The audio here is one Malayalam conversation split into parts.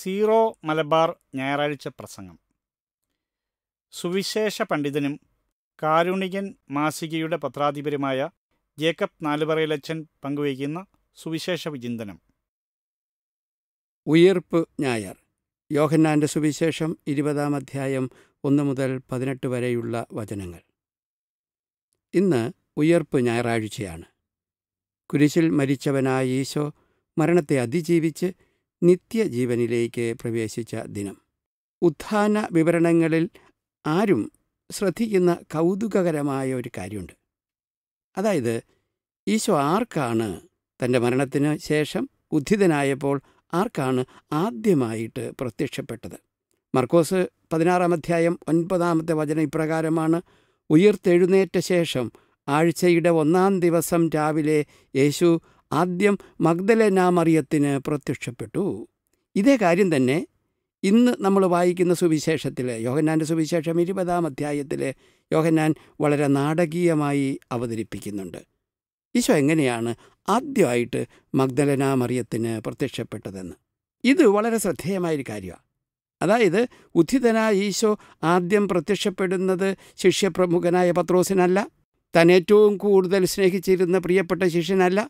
സീറോ മലബാർ ഞായറാഴ്ച പ്രസംഗം സുവിശേഷ പണ്ഡിതനും കാരുണികൻ മാസികയുടെ പത്രാധിപരുമായ ജേക്കബ് നാലുപറയിലച്ചൻ പങ്കുവയ്ക്കുന്ന സുവിശേഷ വിചിന്തനം ഉയർപ്പ് ഞായർ യോഹന്നാൻ്റെ സുവിശേഷം ഇരുപതാം അധ്യായം ഒന്ന് മുതൽ പതിനെട്ട് വരെയുള്ള വചനങ്ങൾ ഇന്ന് ഉയർപ്പ് ഞായറാഴ്ചയാണ് കുരിശിൽ മരിച്ചവനായ ഈശോ മരണത്തെ അതിജീവിച്ച് നിത്യജീവനിലേക്ക് പ്രവേശിച്ച ദിനം ഉത്ഥാന വിവരണങ്ങളിൽ ആരും ശ്രദ്ധിക്കുന്ന കൗതുകകരമായ ഒരു കാര്യമുണ്ട് അതായത് ഈശോ ആർക്കാണ് തൻ്റെ മരണത്തിന് ശേഷം ഉദ്ധിതനായപ്പോൾ ആർക്കാണ് ആദ്യമായിട്ട് പ്രത്യക്ഷപ്പെട്ടത് മർക്കോസ് പതിനാറാം അധ്യായം ഒൻപതാമത്തെ വചനം ഇപ്രകാരമാണ് ഉയർത്തെഴുന്നേറ്റ ശേഷം ആഴ്ചയുടെ ഒന്നാം ദിവസം രാവിലെ യേശു ആദ്യം മഗ്ദലനാമറിയത്തിന് പ്രത്യക്ഷപ്പെട്ടു ഇതേ കാര്യം തന്നെ ഇന്ന് നമ്മൾ വായിക്കുന്ന സുവിശേഷത്തിൽ യോഹന്നാൻ്റെ സുവിശേഷം ഇരുപതാം അധ്യായത്തിൽ യോഹന്നാൻ വളരെ നാടകീയമായി അവതരിപ്പിക്കുന്നുണ്ട് ഈശോ എങ്ങനെയാണ് ആദ്യമായിട്ട് മഗ്ദലന മറിയത്തിന് പ്രത്യക്ഷപ്പെട്ടതെന്ന് ഇത് വളരെ ശ്രദ്ധേയമായൊരു കാര്യമാണ് അതായത് ഉദ്ധിതനായ ഈശോ ആദ്യം പ്രത്യക്ഷപ്പെടുന്നത് ശിഷ്യപ്രമുഖനായ പത്രോസിനല്ല തന്നേറ്റവും കൂടുതൽ സ്നേഹിച്ചിരുന്ന പ്രിയപ്പെട്ട ശിഷ്യനല്ല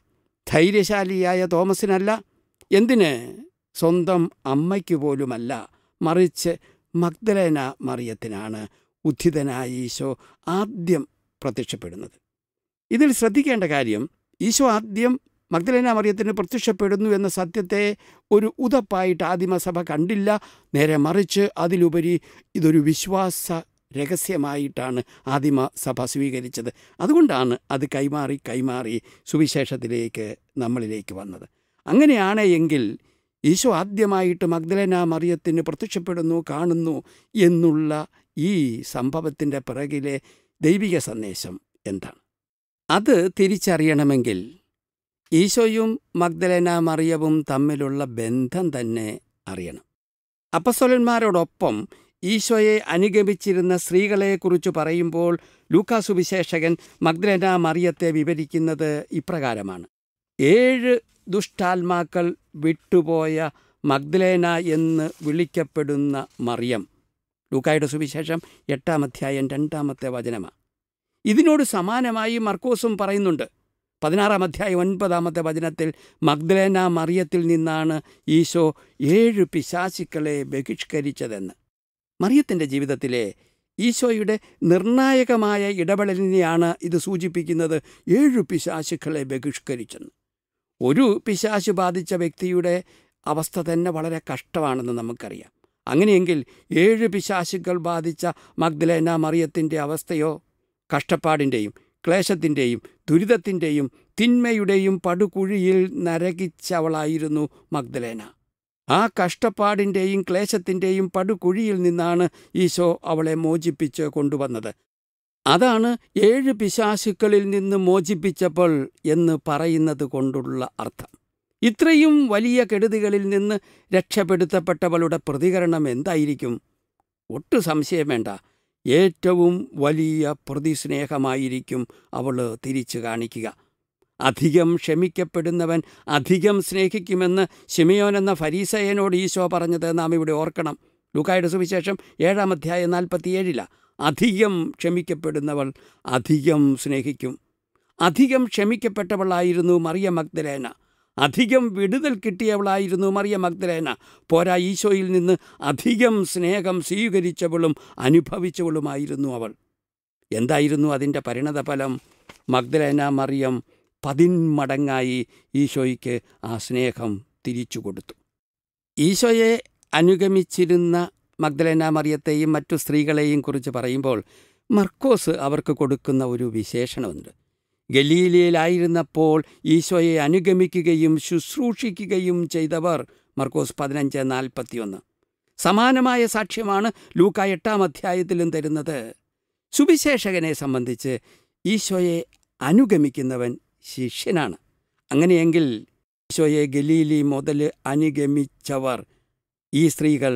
ധൈര്യശാലിയായ തോമസിനല്ല എന്തിന് സ്വന്തം അമ്മയ്ക്ക് പോലുമല്ല മറിച്ച് മഗ്ദലേന മറിയത്തിനാണ് ഉദ്ധിതനായ ഈശോ ആദ്യം പ്രത്യക്ഷപ്പെടുന്നത് ഇതിൽ ശ്രദ്ധിക്കേണ്ട കാര്യം ഈശോ ആദ്യം മഗ്ദലേന മറിയത്തിന് പ്രത്യക്ഷപ്പെടുന്നു എന്ന സത്യത്തെ ഒരു ഉതപ്പായിട്ട് ആദിമസഭ കണ്ടില്ല നേരെ മറിച്ച് അതിലുപരി ഇതൊരു വിശ്വാസ രഹസ്യമായിട്ടാണ് ആദിമ സഭ സ്വീകരിച്ചത് അതുകൊണ്ടാണ് അത് കൈമാറി കൈമാറി സുവിശേഷത്തിലേക്ക് നമ്മളിലേക്ക് വന്നത് അങ്ങനെയാണ് എങ്കിൽ ഈശോ ആദ്യമായിട്ട് മഗ്ദലന മറിയത്തിന് പ്രത്യക്ഷപ്പെടുന്നു കാണുന്നു എന്നുള്ള ഈ സംഭവത്തിൻ്റെ പിറകിലെ ദൈവിക സന്ദേശം എന്താണ് അത് തിരിച്ചറിയണമെങ്കിൽ ഈശോയും മഗ്ദലന മറിയവും തമ്മിലുള്ള ബന്ധം തന്നെ അറിയണം അപ്പസ്വലന്മാരോടൊപ്പം ഈശോയെ അനുഗമിച്ചിരുന്ന സ്ത്രീകളെക്കുറിച്ച് പറയുമ്പോൾ ലൂക്കാസുവിശേഷകൻ മഗ്ദലന മറിയത്തെ വിവരിക്കുന്നത് ഇപ്രകാരമാണ് ഏഴ് ദുഷ്ടാത്മാക്കൾ വിട്ടുപോയ മഗ്ദലേന എന്ന് വിളിക്കപ്പെടുന്ന മറിയം ലൂക്കായുടെ സുവിശേഷം എട്ടാം അധ്യായം രണ്ടാമത്തെ വചനമാണ് ഇതിനോട് സമാനമായി മർക്കോസും പറയുന്നുണ്ട് പതിനാറാം അധ്യായം ഒൻപതാമത്തെ വചനത്തിൽ മഗ്ദലേന മറിയത്തിൽ നിന്നാണ് ഈശോ ഏഴ് പിശാചിക്കളെ ബഹിഷ്കരിച്ചതെന്ന് മറിയത്തിൻ്റെ ജീവിതത്തിലെ ഈശോയുടെ നിർണായകമായ ഇടപെടലിനെയാണ് ഇത് സൂചിപ്പിക്കുന്നത് ഏഴു പിശാശുക്കളെ ബഹിഷ്കരിച്ചെന്ന് ഒരു പിശാശു ബാധിച്ച വ്യക്തിയുടെ അവസ്ഥ തന്നെ വളരെ കഷ്ടമാണെന്ന് നമുക്കറിയാം അങ്ങനെയെങ്കിൽ ഏഴ് പിശാശുക്കൾ ബാധിച്ച മഗ്ദലേന മറിയത്തിൻ്റെ അവസ്ഥയോ കഷ്ടപ്പാടിൻ്റെയും ക്ലേശത്തിൻ്റെയും ദുരിതത്തിൻ്റെയും തിന്മയുടെയും പടുകുഴിയിൽ നരകിച്ചവളായിരുന്നു മഗ്ദലേന ആ കഷ്ടപ്പാടിൻ്റെയും ക്ലേശത്തിൻ്റെയും പടുകുഴിയിൽ നിന്നാണ് ഈശോ അവളെ മോചിപ്പിച്ച് കൊണ്ടുവന്നത് അതാണ് ഏഴ് പിശാശുക്കളിൽ നിന്ന് മോചിപ്പിച്ചപ്പോൾ എന്ന് പറയുന്നത് കൊണ്ടുള്ള അർത്ഥം ഇത്രയും വലിയ കെടുതികളിൽ നിന്ന് രക്ഷപ്പെടുത്തപ്പെട്ടവളുടെ പ്രതികരണം എന്തായിരിക്കും ഒട്ടു സംശയം വേണ്ട ഏറ്റവും വലിയ പ്രതിസ്നേഹമായിരിക്കും അവൾ തിരിച്ചു കാണിക്കുക അധികം ക്ഷമിക്കപ്പെടുന്നവൻ അധികം സ്നേഹിക്കുമെന്ന് ഷെമിയോൻ എന്ന ഫരീസയനോട് ഈശോ പറഞ്ഞത് നാം ഇവിടെ ഓർക്കണം ലൂക്കായുടെ സുവിശേഷം ഏഴാം അധ്യായം നാൽപ്പത്തിയേഴിലാണ് അധികം ക്ഷമിക്കപ്പെടുന്നവൾ അധികം സ്നേഹിക്കും അധികം ക്ഷമിക്കപ്പെട്ടവളായിരുന്നു മറിയ മഗ്ദലേന അധികം വിടുതൽ കിട്ടിയവളായിരുന്നു മറിയ മഗ്ദലേന പോരാ ഈശോയിൽ നിന്ന് അധികം സ്നേഹം സ്വീകരിച്ചവളും അനുഭവിച്ചവളുമായിരുന്നു അവൾ എന്തായിരുന്നു അതിൻ്റെ പരിണതഫലം മഗ്ദലേന മറിയം പതിന്മടങ്ങായി ഈശോയ്ക്ക് ആ സ്നേഹം തിരിച്ചു കൊടുത്തു ഈശോയെ അനുഗമിച്ചിരുന്ന മഗ്ദലേന മറിയത്തെയും മറ്റു സ്ത്രീകളെയും കുറിച്ച് പറയുമ്പോൾ മർക്കോസ് അവർക്ക് കൊടുക്കുന്ന ഒരു വിശേഷണമുണ്ട് ഗലീലയിലായിരുന്നപ്പോൾ ഈശോയെ അനുഗമിക്കുകയും ശുശ്രൂഷിക്കുകയും ചെയ്തവർ മർക്കോസ് പതിനഞ്ച് നാൽപ്പത്തിയൊന്ന് സമാനമായ സാക്ഷ്യമാണ് ലൂക്ക എട്ടാം അധ്യായത്തിലും തരുന്നത് സുവിശേഷകനെ സംബന്ധിച്ച് ഈശോയെ അനുഗമിക്കുന്നവൻ ശിഷ്യനാണ് അങ്ങനെയെങ്കിൽ ഈശോയെ ഗലീലി മുതൽ അനുഗമിച്ചവർ ഈ സ്ത്രീകൾ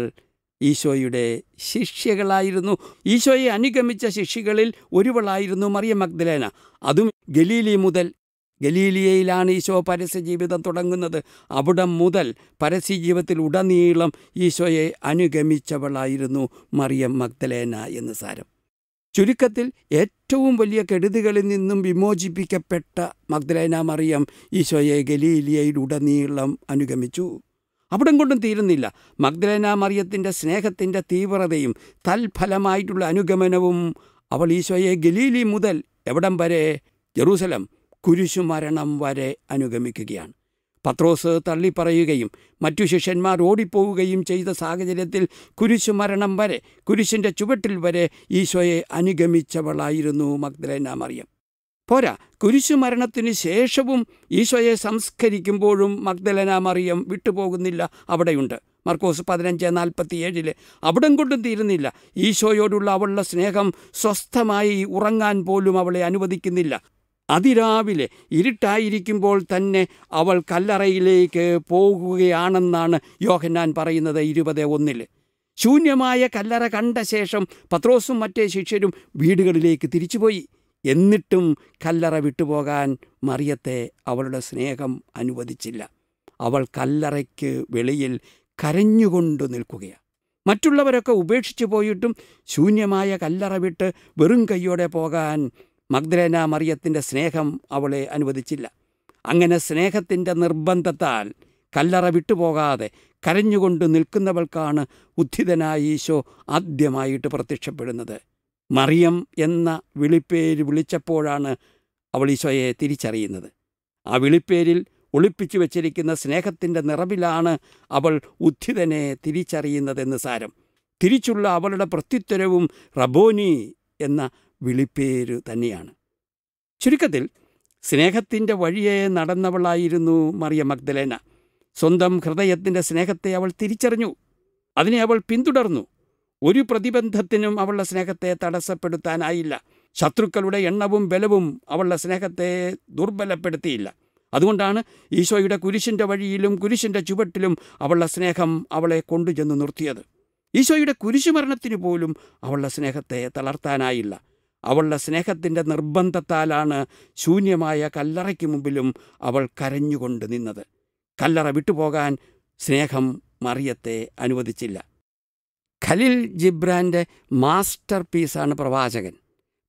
ഈശോയുടെ ശിഷ്യകളായിരുന്നു ഈശോയെ അനുഗമിച്ച ശിഷ്യകളിൽ ഒരുവളായിരുന്നു മറിയ മഗ്ദലേന അതും ഗലീലി മുതൽ ഗലീലിയയിലാണ് ഈശോ പരസ്യജീവിതം തുടങ്ങുന്നത് അവിടം മുതൽ ജീവിതത്തിൽ ഉടനീളം ഈശോയെ അനുഗമിച്ചവളായിരുന്നു മറിയം മഗ്ദലേന എന്ന് സാരം ചുരുക്കത്തിൽ ഏറ്റവും വലിയ കെടുതികളിൽ നിന്നും വിമോചിപ്പിക്കപ്പെട്ട മഗ്ദലൈന മറിയം ഈശോയെ ഗലീലിയയിലുടനീളം അനുഗമിച്ചു അവിടം കൊണ്ടും തീരുന്നില്ല മഗ്ദലൈന മറിയത്തിൻ്റെ സ്നേഹത്തിൻ്റെ തീവ്രതയും തൽഫലമായിട്ടുള്ള അനുഗമനവും അവൾ ഈശോയെ ഗലീലി മുതൽ എവിടം വരെ ജെറൂസലം കുരിശുമരണം വരെ അനുഗമിക്കുകയാണ് പത്രോസ് തള്ളിപ്പറയുകയും മറ്റു ശിഷ്യന്മാർ ഓടിപ്പോവുകയും ചെയ്ത സാഹചര്യത്തിൽ കുരിശു മരണം വരെ കുരിശിൻ്റെ ചുവട്ടിൽ വരെ ഈശോയെ അനുഗമിച്ചവളായിരുന്നു മഗ്ദലേന മറിയം പോരാ മരണത്തിന് ശേഷവും ഈശോയെ സംസ്കരിക്കുമ്പോഴും മഗ്ദലന മറിയം വിട്ടുപോകുന്നില്ല അവിടെയുണ്ട് മർക്കോസ് പതിനഞ്ച് നാൽപ്പത്തിയേഴില് അവിടം കൊണ്ടും തീരുന്നില്ല ഈശോയോടുള്ള അവളുടെ സ്നേഹം സ്വസ്ഥമായി ഉറങ്ങാൻ പോലും അവളെ അനുവദിക്കുന്നില്ല അതിരാവിലെ ഇരുട്ടായിരിക്കുമ്പോൾ തന്നെ അവൾ കല്ലറയിലേക്ക് പോകുകയാണെന്നാണ് യോഹന്നാൻ പറയുന്നത് ഇരുപത് ഒന്നിൽ ശൂന്യമായ കല്ലറ കണ്ട ശേഷം പത്രോസും മറ്റേ ശിഷ്യരും വീടുകളിലേക്ക് തിരിച്ചുപോയി എന്നിട്ടും കല്ലറ വിട്ടുപോകാൻ മറിയത്തെ അവളുടെ സ്നേഹം അനുവദിച്ചില്ല അവൾ കല്ലറയ്ക്ക് വെളിയിൽ കരഞ്ഞുകൊണ്ട് നിൽക്കുകയാണ് മറ്റുള്ളവരൊക്കെ ഉപേക്ഷിച്ചു പോയിട്ടും ശൂന്യമായ കല്ലറ വിട്ട് വെറും കൈയോടെ പോകാൻ മഗ്ദലേന മറിയത്തിൻ്റെ സ്നേഹം അവളെ അനുവദിച്ചില്ല അങ്ങനെ സ്നേഹത്തിൻ്റെ നിർബന്ധത്താൽ കല്ലറ വിട്ടുപോകാതെ കരഞ്ഞുകൊണ്ട് നിൽക്കുന്നവൾക്കാണ് ഉദ്ധിതനായ ഈശോ ആദ്യമായിട്ട് പ്രത്യക്ഷപ്പെടുന്നത് മറിയം എന്ന വിളിപ്പേര് വിളിച്ചപ്പോഴാണ് അവൾ ഈശോയെ തിരിച്ചറിയുന്നത് ആ വിളിപ്പേരിൽ ഒളിപ്പിച്ചു വച്ചിരിക്കുന്ന സ്നേഹത്തിൻ്റെ നിറവിലാണ് അവൾ ഉദ്ധിതനെ തിരിച്ചറിയുന്നതെന്ന് സാരം തിരിച്ചുള്ള അവളുടെ പ്രത്യുത്തരവും റബോനി എന്ന വിളിപ്പേര് തന്നെയാണ് ചുരുക്കത്തിൽ സ്നേഹത്തിൻ്റെ വഴിയെ നടന്നവളായിരുന്നു മറിയ മഗ്ദലേന സ്വന്തം ഹൃദയത്തിൻ്റെ സ്നേഹത്തെ അവൾ തിരിച്ചറിഞ്ഞു അതിനെ അവൾ പിന്തുടർന്നു ഒരു പ്രതിബന്ധത്തിനും അവളുടെ സ്നേഹത്തെ തടസ്സപ്പെടുത്താനായില്ല ശത്രുക്കളുടെ എണ്ണവും ബലവും അവളുടെ സ്നേഹത്തെ ദുർബലപ്പെടുത്തിയില്ല അതുകൊണ്ടാണ് ഈശോയുടെ കുരിശിൻ്റെ വഴിയിലും കുരിശിൻ്റെ ചുവട്ടിലും അവളുടെ സ്നേഹം അവളെ കൊണ്ടുചെന്ന് നിർത്തിയത് ഈശോയുടെ കുരിശുമരണത്തിന് പോലും അവളുടെ സ്നേഹത്തെ തളർത്താനായില്ല അവളുടെ സ്നേഹത്തിൻ്റെ നിർബന്ധത്താലാണ് ശൂന്യമായ കല്ലറയ്ക്ക് മുമ്പിലും അവൾ കരഞ്ഞുകൊണ്ട് നിന്നത് കല്ലറ വിട്ടുപോകാൻ സ്നേഹം മറിയത്തെ അനുവദിച്ചില്ല ഖലിൽ ജിബ്രാൻ്റെ മാസ്റ്റർ പീസാണ് പ്രവാചകൻ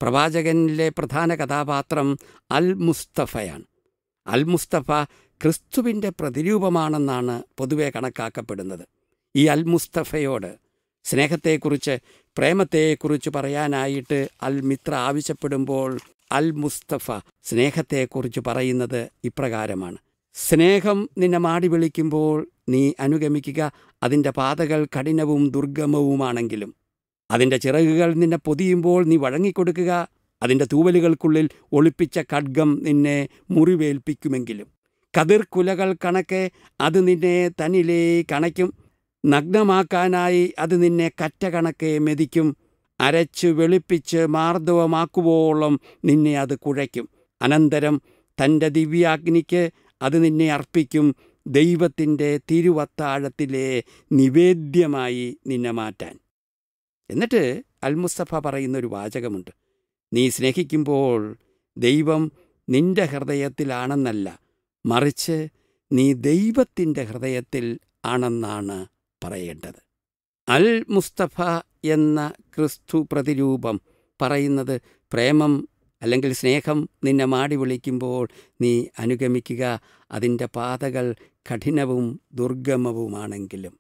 പ്രവാചകനിലെ പ്രധാന കഥാപാത്രം അൽ മുസ്തഫയാണ് അൽ മുസ്തഫ ക്രിസ്തുവിൻ്റെ പ്രതിരൂപമാണെന്നാണ് പൊതുവെ കണക്കാക്കപ്പെടുന്നത് ഈ അൽ മുസ്തഫയോട് സ്നേഹത്തെക്കുറിച്ച് പ്രേമത്തെക്കുറിച്ച് പറയാനായിട്ട് അൽ മിത്ര ആവശ്യപ്പെടുമ്പോൾ അൽ മുസ്തഫ സ്നേഹത്തെക്കുറിച്ച് പറയുന്നത് ഇപ്രകാരമാണ് സ്നേഹം നിന്നെ മാടി വിളിക്കുമ്പോൾ നീ അനുഗമിക്കുക അതിൻ്റെ പാതകൾ കഠിനവും ദുർഗമവുമാണെങ്കിലും അതിൻ്റെ ചിറകുകൾ നിന്നെ പൊതിയുമ്പോൾ നീ വഴങ്ങിക്കൊടുക്കുക അതിൻ്റെ തൂവലുകൾക്കുള്ളിൽ ഒളിപ്പിച്ച ഖഡ്ഗം നിന്നെ മുറിവേൽപ്പിക്കുമെങ്കിലും കതിർക്കുലകൾ കണക്കെ അത് നിന്നെ തന്നിലേ കണയ്ക്കും നഗ്നമാക്കാനായി അത് നിന്നെ കറ്റകണക്കെ മെതിക്കും അരച്ചു വെളുപ്പിച്ച് മാർദ്ദവമാക്കുവോളം നിന്നെ അത് കുഴയ്ക്കും അനന്തരം തൻ്റെ ദിവ്യാഗ്നിക്ക് അത് നിന്നെ അർപ്പിക്കും ദൈവത്തിൻ്റെ തിരുവത്താഴത്തിലെ നിവേദ്യമായി നിന്നെ മാറ്റാൻ എന്നിട്ട് അൽമുസ്തഫ പറയുന്നൊരു വാചകമുണ്ട് നീ സ്നേഹിക്കുമ്പോൾ ദൈവം നിന്റെ ഹൃദയത്തിലാണെന്നല്ല മറിച്ച് നീ ദൈവത്തിൻ്റെ ഹൃദയത്തിൽ ആണെന്നാണ് പറയേണ്ടത് അൽ മുസ്തഫ എന്ന ക്രിസ്തു പ്രതിരൂപം പറയുന്നത് പ്രേമം അല്ലെങ്കിൽ സ്നേഹം നിന്നെ മാടി വിളിക്കുമ്പോൾ നീ അനുഗമിക്കുക അതിൻ്റെ പാതകൾ കഠിനവും ദുർഗമവുമാണെങ്കിലും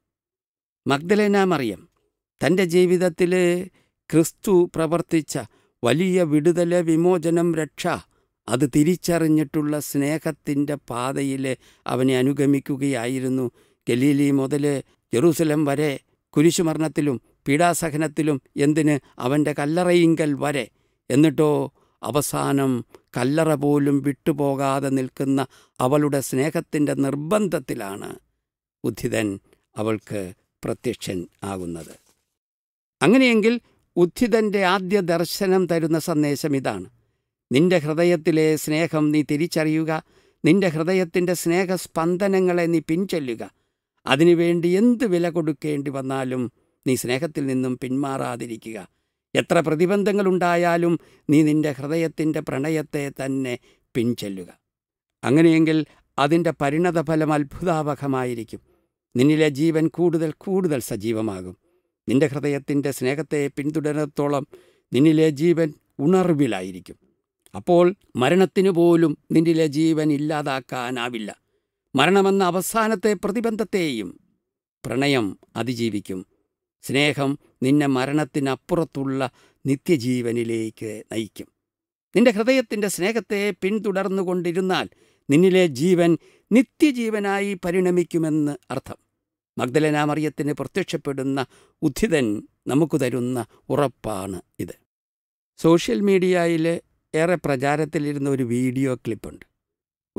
മഗ്ദലേന മറിയം തൻ്റെ ജീവിതത്തിൽ ക്രിസ്തു പ്രവർത്തിച്ച വലിയ വിടുതൽ വിമോചനം രക്ഷ അത് തിരിച്ചറിഞ്ഞിട്ടുള്ള സ്നേഹത്തിൻ്റെ പാതയിൽ അവനെ അനുഗമിക്കുകയായിരുന്നു ഗലീലി മുതൽ ജെറൂസലം വരെ കുരിശുമരണത്തിലും പീഡാസഹനത്തിലും എന്തിന് അവൻ്റെ കല്ലറയിങ്കൽ വരെ എന്നിട്ടോ അവസാനം കല്ലറ പോലും വിട്ടുപോകാതെ നിൽക്കുന്ന അവളുടെ സ്നേഹത്തിൻ്റെ നിർബന്ധത്തിലാണ് ഉദ്ധിതൻ അവൾക്ക് പ്രത്യക്ഷൻ ആകുന്നത് അങ്ങനെയെങ്കിൽ ഉദ്ധിതൻ്റെ ആദ്യ ദർശനം തരുന്ന സന്ദേശം ഇതാണ് നിന്റെ ഹൃദയത്തിലെ സ്നേഹം നീ തിരിച്ചറിയുക നിന്റെ ഹൃദയത്തിൻ്റെ സ്നേഹസ്പന്ദനങ്ങളെ നീ പിൻചൊല്ലുക അതിനുവേണ്ടി എന്ത് വില കൊടുക്കേണ്ടി വന്നാലും നീ സ്നേഹത്തിൽ നിന്നും പിന്മാറാതിരിക്കുക എത്ര പ്രതിബന്ധങ്ങളുണ്ടായാലും നീ നിൻ്റെ ഹൃദയത്തിൻ്റെ പ്രണയത്തെ തന്നെ പിൻചെല്ലുക അങ്ങനെയെങ്കിൽ അതിൻ്റെ പരിണതഫലം അത്ഭുതാവഹമായിരിക്കും നിന്നിലെ ജീവൻ കൂടുതൽ കൂടുതൽ സജീവമാകും നിന്റെ ഹൃദയത്തിൻ്റെ സ്നേഹത്തെ പിന്തുടരത്തോളം നിന്നിലെ ജീവൻ ഉണർവിലായിരിക്കും അപ്പോൾ മരണത്തിനു പോലും നിന്നിലെ ജീവൻ ഇല്ലാതാക്കാനാവില്ല മരണമെന്ന അവസാനത്തെ പ്രതിബന്ധത്തെയും പ്രണയം അതിജീവിക്കും സ്നേഹം നിന്നെ മരണത്തിനപ്പുറത്തുള്ള നിത്യജീവനിലേക്ക് നയിക്കും നിന്റെ ഹൃദയത്തിൻ്റെ സ്നേഹത്തെ പിന്തുടർന്നുകൊണ്ടിരുന്നാൽ നിന്നിലെ ജീവൻ നിത്യജീവനായി പരിണമിക്കുമെന്ന് അർത്ഥം മഗ്ദലനാമറിയത്തിന് പ്രത്യക്ഷപ്പെടുന്ന ഉദ്ധിതൻ നമുക്ക് തരുന്ന ഉറപ്പാണ് ഇത് സോഷ്യൽ മീഡിയയിൽ ഏറെ പ്രചാരത്തിലിരുന്ന ഒരു വീഡിയോ ക്ലിപ്പുണ്ട്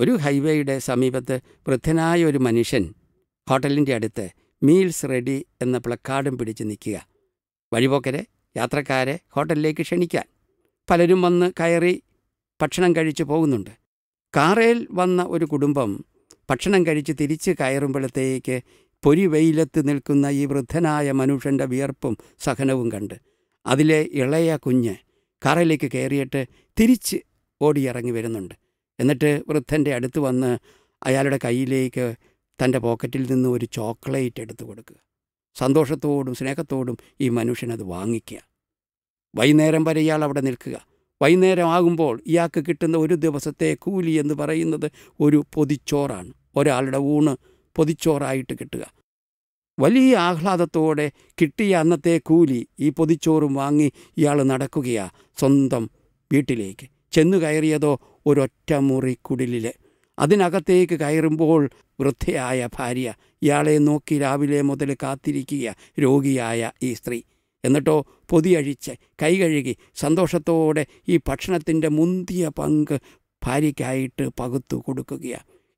ഒരു ഹൈവേയുടെ സമീപത്ത് വൃദ്ധനായ ഒരു മനുഷ്യൻ ഹോട്ടലിൻ്റെ അടുത്ത് മീൽസ് റെഡി എന്ന പ്ലക്കാർഡും പിടിച്ച് നിൽക്കുക വഴിപോക്കരെ യാത്രക്കാരെ ഹോട്ടലിലേക്ക് ക്ഷണിക്കാൻ പലരും വന്ന് കയറി ഭക്ഷണം കഴിച്ചു പോകുന്നുണ്ട് കാറേൽ വന്ന ഒരു കുടുംബം ഭക്ഷണം കഴിച്ച് തിരിച്ച് കയറുമ്പോഴത്തേക്ക് പൊരി വെയിലത്ത് നിൽക്കുന്ന ഈ വൃദ്ധനായ മനുഷ്യൻ്റെ വിയർപ്പും സഹനവും കണ്ട് അതിലെ ഇളയ കുഞ്ഞ് കാറിലേക്ക് കയറിയിട്ട് തിരിച്ച് ഓടിയിറങ്ങി വരുന്നുണ്ട് എന്നിട്ട് വൃദ്ധൻ്റെ അടുത്ത് വന്ന് അയാളുടെ കയ്യിലേക്ക് തൻ്റെ പോക്കറ്റിൽ നിന്ന് ഒരു ചോക്ലേറ്റ് എടുത്തു കൊടുക്കുക സന്തോഷത്തോടും സ്നേഹത്തോടും ഈ മനുഷ്യനത് വാങ്ങിക്കുക വൈകുന്നേരം വരെ ഇയാൾ അവിടെ നിൽക്കുക വൈകുന്നേരം ആകുമ്പോൾ ഇയാൾക്ക് കിട്ടുന്ന ഒരു ദിവസത്തെ കൂലി എന്ന് പറയുന്നത് ഒരു പൊതിച്ചോറാണ് ഒരാളുടെ ഊണ് പൊതിച്ചോറായിട്ട് കിട്ടുക വലിയ ആഹ്ലാദത്തോടെ കിട്ടിയ അന്നത്തെ കൂലി ഈ പൊതിച്ചോറും വാങ്ങി ഇയാൾ നടക്കുകയാണ് സ്വന്തം വീട്ടിലേക്ക് ചെന്നു കയറിയതോ മുറി കുടിലിൽ അതിനകത്തേക്ക് കയറുമ്പോൾ വൃദ്ധയായ ഭാര്യ ഇയാളെ നോക്കി രാവിലെ മുതൽ കാത്തിരിക്കുക രോഗിയായ ഈ സ്ത്രീ എന്നിട്ടോ പൊതിയഴിച്ച് കഴുകി സന്തോഷത്തോടെ ഈ ഭക്ഷണത്തിൻ്റെ മുന്തിയ പങ്ക് ഭാര്യയ്ക്കായിട്ട് പകുത്തു കൊടുക്കുക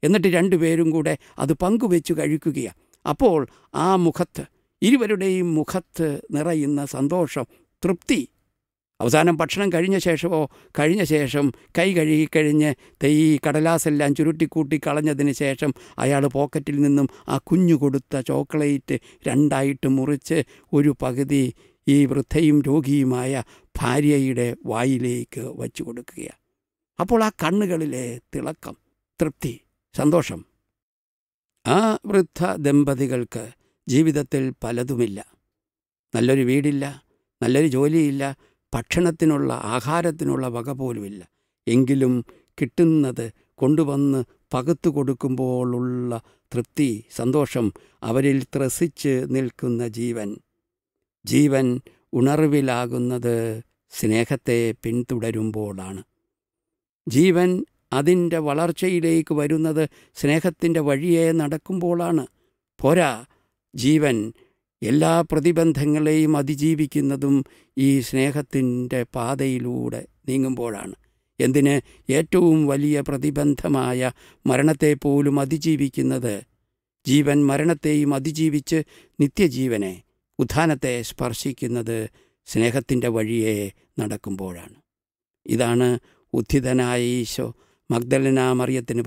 എന്നിട്ട് രണ്ടുപേരും കൂടെ അത് പങ്കുവെച്ച് കഴിക്കുക അപ്പോൾ ആ മുഖത്ത് ഇരുവരുടെയും മുഖത്ത് നിറയുന്ന സന്തോഷം തൃപ്തി അവസാനം ഭക്ഷണം കഴിഞ്ഞ ശേഷമോ കഴിഞ്ഞ ശേഷം കൈ കഴുകിക്കഴിഞ്ഞ് തൈ കടലാസെല്ലാം ചുരുട്ടിക്കൂട്ടി കളഞ്ഞതിന് ശേഷം അയാൾ പോക്കറ്റിൽ നിന്നും ആ കുഞ്ഞു കൊടുത്ത ചോക്ലേറ്റ് രണ്ടായിട്ട് മുറിച്ച് ഒരു പകുതി ഈ വൃദ്ധയും രോഗിയുമായ ഭാര്യയുടെ വായിലേക്ക് വച്ചു കൊടുക്കുകയാണ് അപ്പോൾ ആ കണ്ണുകളിലെ തിളക്കം തൃപ്തി സന്തോഷം ആ വൃദ്ധ ദമ്പതികൾക്ക് ജീവിതത്തിൽ പലതുമില്ല നല്ലൊരു വീടില്ല നല്ലൊരു ജോലിയില്ല ഭക്ഷണത്തിനുള്ള ആഹാരത്തിനുള്ള വക പോലുമില്ല എങ്കിലും കിട്ടുന്നത് കൊണ്ടുവന്ന് പകുത്തു കൊടുക്കുമ്പോഴുള്ള തൃപ്തി സന്തോഷം അവരിൽ ത്രസിച്ച് നിൽക്കുന്ന ജീവൻ ജീവൻ ഉണർവിലാകുന്നത് സ്നേഹത്തെ പിന്തുടരുമ്പോഴാണ് ജീവൻ അതിൻ്റെ വളർച്ചയിലേക്ക് വരുന്നത് സ്നേഹത്തിൻ്റെ വഴിയെ നടക്കുമ്പോഴാണ് പോരാ ജീവൻ എല്ലാ പ്രതിബന്ധങ്ങളെയും അതിജീവിക്കുന്നതും ഈ സ്നേഹത്തിൻ്റെ പാതയിലൂടെ നീങ്ങുമ്പോഴാണ് എന്തിന് ഏറ്റവും വലിയ പ്രതിബന്ധമായ മരണത്തെ പോലും അതിജീവിക്കുന്നത് ജീവൻ മരണത്തെയും അതിജീവിച്ച് നിത്യജീവനെ ഉത്ഥാനത്തെ സ്പർശിക്കുന്നത് സ്നേഹത്തിൻ്റെ വഴിയെ നടക്കുമ്പോഴാണ് ഇതാണ് ഉദ്ധിതനായ ഈശോ മഗ്ദലന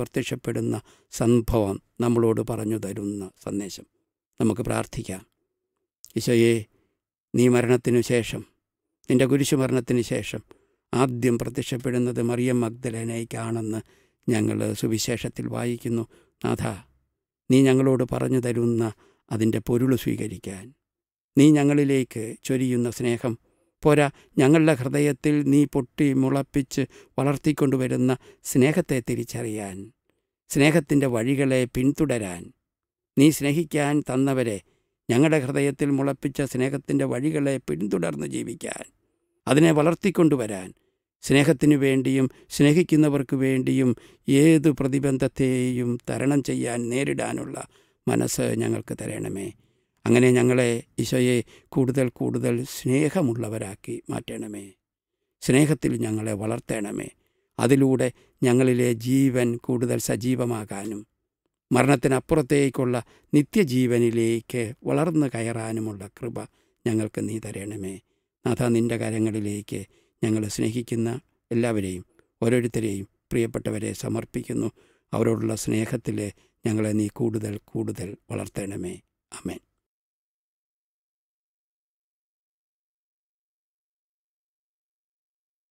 പ്രത്യക്ഷപ്പെടുന്ന സംഭവം നമ്മളോട് പറഞ്ഞു തരുന്ന സന്ദേശം നമുക്ക് പ്രാർത്ഥിക്കാം ഈശോയെ നീ മരണത്തിനു ശേഷം നിൻ്റെ കുരിശുമരണത്തിന് ശേഷം ആദ്യം പ്രത്യക്ഷപ്പെടുന്നത് മറിയം മഗ്ദലേനയ്ക്കാണെന്ന് ഞങ്ങൾ സുവിശേഷത്തിൽ വായിക്കുന്നു നാഥ നീ ഞങ്ങളോട് പറഞ്ഞു തരുന്ന അതിൻ്റെ പൊരുൾ സ്വീകരിക്കാൻ നീ ഞങ്ങളിലേക്ക് ചൊരിയുന്ന സ്നേഹം പോരാ ഞങ്ങളുടെ ഹൃദയത്തിൽ നീ പൊട്ടി മുളപ്പിച്ച് വളർത്തിക്കൊണ്ടുവരുന്ന സ്നേഹത്തെ തിരിച്ചറിയാൻ സ്നേഹത്തിൻ്റെ വഴികളെ പിന്തുടരാൻ നീ സ്നേഹിക്കാൻ തന്നവരെ ഞങ്ങളുടെ ഹൃദയത്തിൽ മുളപ്പിച്ച സ്നേഹത്തിൻ്റെ വഴികളെ പിന്തുടർന്ന് ജീവിക്കാൻ അതിനെ വളർത്തിക്കൊണ്ടുവരാൻ സ്നേഹത്തിനു വേണ്ടിയും സ്നേഹിക്കുന്നവർക്ക് വേണ്ടിയും ഏത് പ്രതിബന്ധത്തെയും തരണം ചെയ്യാൻ നേരിടാനുള്ള മനസ്സ് ഞങ്ങൾക്ക് തരണമേ അങ്ങനെ ഞങ്ങളെ ഈശോയെ കൂടുതൽ കൂടുതൽ സ്നേഹമുള്ളവരാക്കി മാറ്റണമേ സ്നേഹത്തിൽ ഞങ്ങളെ വളർത്തണമേ അതിലൂടെ ഞങ്ങളിലെ ജീവൻ കൂടുതൽ സജീവമാകാനും മരണത്തിനപ്പുറത്തേക്കുള്ള നിത്യജീവനിലേക്ക് വളർന്നു കയറാനുമുള്ള കൃപ ഞങ്ങൾക്ക് നീ തരണമേ നാഥ നിൻ്റെ കരങ്ങളിലേക്ക് ഞങ്ങൾ സ്നേഹിക്കുന്ന എല്ലാവരെയും ഓരോരുത്തരെയും പ്രിയപ്പെട്ടവരെ സമർപ്പിക്കുന്നു അവരോടുള്ള സ്നേഹത്തിൽ ഞങ്ങളെ നീ കൂടുതൽ കൂടുതൽ വളർത്തണമേ അമേൻ